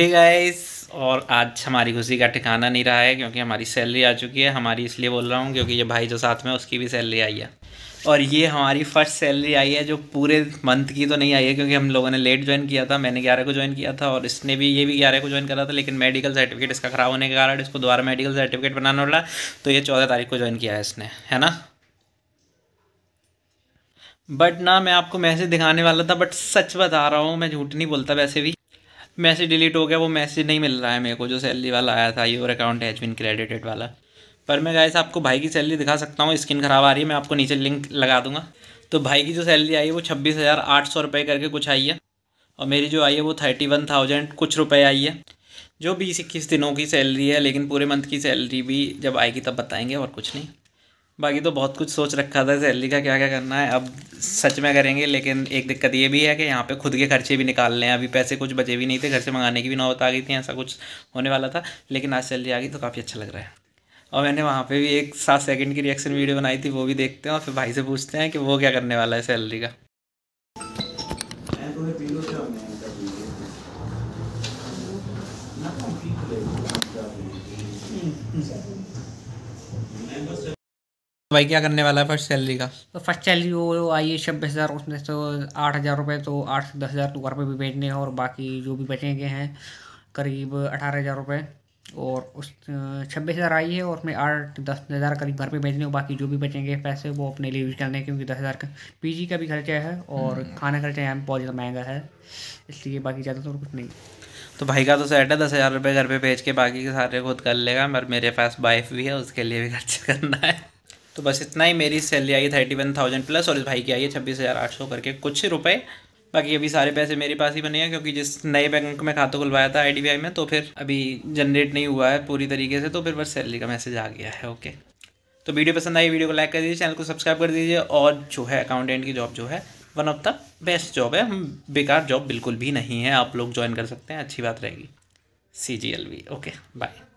Hey guys और आज हमारी खुशी का ठिकाना नहीं रहा है क्योंकि हमारी सैलरी आ चुकी है हमारी इसलिए बोल रहा हूँ क्योंकि ये भाई जो साथ में उसकी भी सैलरी आई है और ये हमारी फर्स्ट सैलरी आई है जो पूरे मंथ की तो नहीं आई है क्योंकि हम लोगों ने लेट ज्वाइन किया था मैंने ग्यारह को ज्वाइन किया था और इसने भी ये भी ग्यारह को ज्वाइन करा था लेकिन मेडिकल सर्टिफिकेट इसका ख़राब होने के कारण इसको दोबारा मेडिकल सर्टिफिकेट बनाना पड़ा तो ये चौदह तारीख को ज्वाइन किया है इसने है ना बट ना मैं आपको मैसेज दिखाने वाला था बट सच बता रहा हूँ मैं झूठ नहीं बोलता वैसे भी मैसेज डिलीट हो गया वो मैसेज नहीं मिल रहा है मेरे को जो सैलरी वाला आया था your account has been credited वाला पर मैं गाय आपको भाई की सैलरी दिखा सकता हूँ स्किन खराब आ रही है मैं आपको नीचे लिंक लगा दूंगा तो भाई की जो सैलरी आई है वो छब्बीस हज़ार आठ सौ रुपये करके कुछ आई है और मेरी जो आई है वो थर्टी वन थाउजेंड कुछ रुपए आई है जो बीस इक्कीस दिनों की सैलरी है लेकिन पूरे मंथ की सैलरी भी जब आएगी तब बताएंगे और कुछ नहीं बाकी तो बहुत कुछ सोच रखा था सैलरी का क्या क्या करना है अब सच में करेंगे लेकिन एक दिक्कत ये भी है कि यहाँ पे खुद के खर्चे भी निकाल हैं अभी पैसे कुछ बचे भी नहीं थे घर से मंगाने की भी नौबत आ गई थी ऐसा कुछ होने वाला था लेकिन आज सैलरी आ गई तो काफ़ी अच्छा लग रहा है और मैंने वहाँ पर भी एक सात सेकेंड की रिएक्शन वीडियो बनाई थी वो भी देखते हैं और फिर भाई से पूछते हैं कि वो क्या करने वाला है सैलरी का तो भाई क्या करने वाला है फर्स्ट सैलरी का तो फर्स्ट सैलरी वो आई है छब्बीस हज़ार उसमें से तो आठ हज़ार रुपये तो आठ से दस हज़ार तो घर पर भी भेजने हैं और बाकी जो भी बचेंगे हैं करीब अठारह हज़ार रुपये और उस छब्बीस हज़ार आई है और उसमें आठ दस हज़ार करीब घर पर भेजने और बाकी जो भी बचेंगे पैसे वो अपने लिए यूज करने क्योंकि दस हज़ार का जी का भी खर्चा है और हम्म। खाना खर्चा यहाँ बहुत ज़्यादा महंगा है इसलिए बाकी ज़्यादा तो कुछ नहीं तो भाई का तो सेट है दस हज़ार रुपये घर पे भेज के बाकी के सारे खुद कर लेगा मगर मेरे पास वाइफ भी है उसके लिए भी खर्चा करना है तो बस इतना ही मेरी सैलरी आई थर्टी वन थाउजेंड प्लस और इस भाई की आई है छब्बीस हज़ार आठ सौ करके कुछ रुपए बाकी अभी सारे पैसे मेरे पास ही बने हैं क्योंकि जिस नए बैंक में खाता खुलवाया था आई में तो फिर अभी जनरेट नहीं हुआ है पूरी तरीके से तो फिर बस सैलरी का मैसेज आ गया है ओके तो वीडियो पसंद आई वीडियो को लाइक कर दीजिए चैनल को सब्सक्राइब कर दीजिए और जो है अकाउंटेंट की जॉब जो है one of the best job है हम बेकार जॉब बिल्कुल भी नहीं है आप लोग ज्वाइन कर सकते हैं अच्छी बात रहेगी C G L V okay bye